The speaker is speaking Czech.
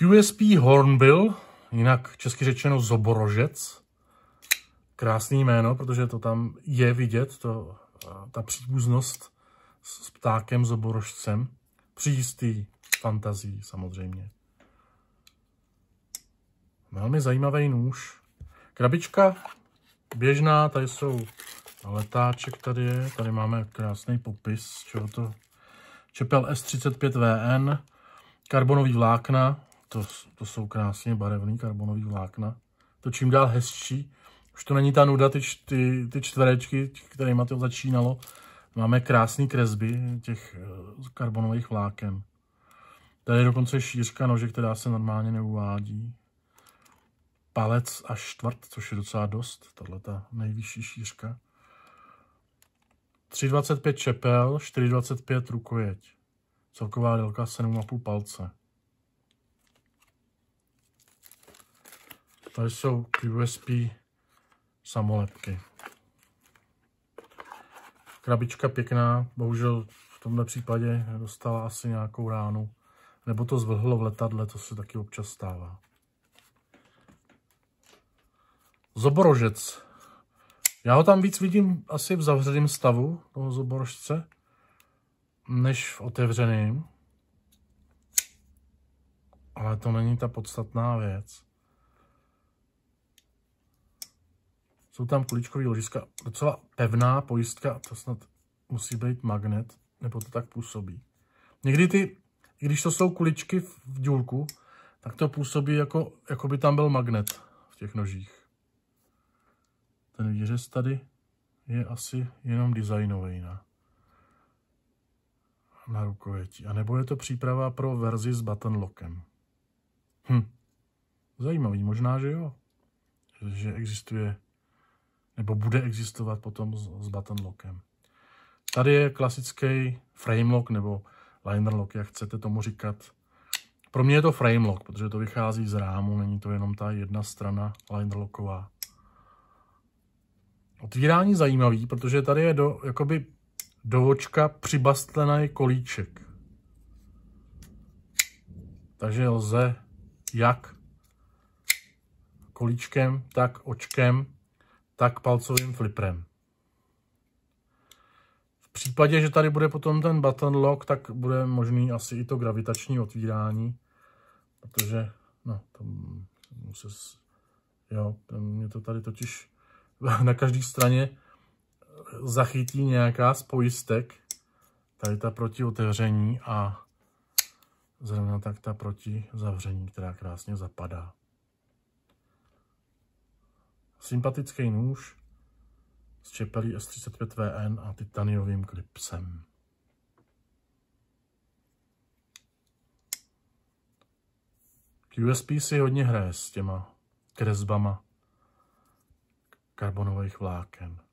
QSP Hornbill, jinak česky řečeno Zoborožec. Krásný jméno, protože to tam je vidět, to, eh, ta příbuznost s ptákem Zoborožcem. Přijistý fantazí fantazii samozřejmě. Velmi zajímavý nůž. Krabička běžná, tady jsou letáček tady je, tady máme krásný popis, čeho to. Čepel S35VN, karbonový vlákna, to, to jsou krásně barevný karbonový vlákna. To čím dál hezčí. Už to není ta nuda, ty, ty, ty čtverečky, kterými to začínalo. Máme krásné kresby těch eh, karbonových vláken. Tady je dokonce šířka nože, která se normálně neuvádí. Palec a čtvrt, což je docela dost, tahle ta nejvyšší šířka. 3,25 čepel, 4,25 rukojeť. Celková délka 7,5 palce. Tady jsou USB samolepky. Krabička pěkná, bohužel v tomhle případě dostala asi nějakou ránu. Nebo to zvlhlo v letadle, to se taky občas stává. Zoborožec. Já ho tam víc vidím asi v zavřeném stavu, toho zoborožce, než v otevřeném. Ale to není ta podstatná věc. Jsou tam kuličkové ložiska, docela pevná pojistka, to snad musí být magnet, nebo to tak působí. Někdy ty, když to jsou kuličky v důlku, tak to působí jako, jako by tam byl magnet v těch nožích. Ten výřez tady je asi jenom designový na, na rukověti. A nebo je to příprava pro verzi s button lockem. Hm. Zajímavý, možná, že jo. Že existuje nebo bude existovat potom s, s button lockem. Tady je klasický frame lock nebo liner lock, jak chcete tomu říkat. Pro mě je to frame lock, protože to vychází z rámu, není to jenom ta jedna strana liner locková. Otvírání zajímavý, protože tady je do, jakoby do očka přibastlený kolíček. Takže lze jak kolíčkem, tak očkem tak palcovým fliprem. V případě, že tady bude potom ten button lock, tak bude možný asi i to gravitační otvírání, protože, no, to se, jo, mě to tady totiž na každé straně zachytí nějaká spojistek, tady ta proti otevření a zrovna tak ta proti zavření, která krásně zapadá. Sympatický nůž s čepelí S35VN a titaniovým klipsem. QSP si hodně hraje s těma kresbama karbonových vláken.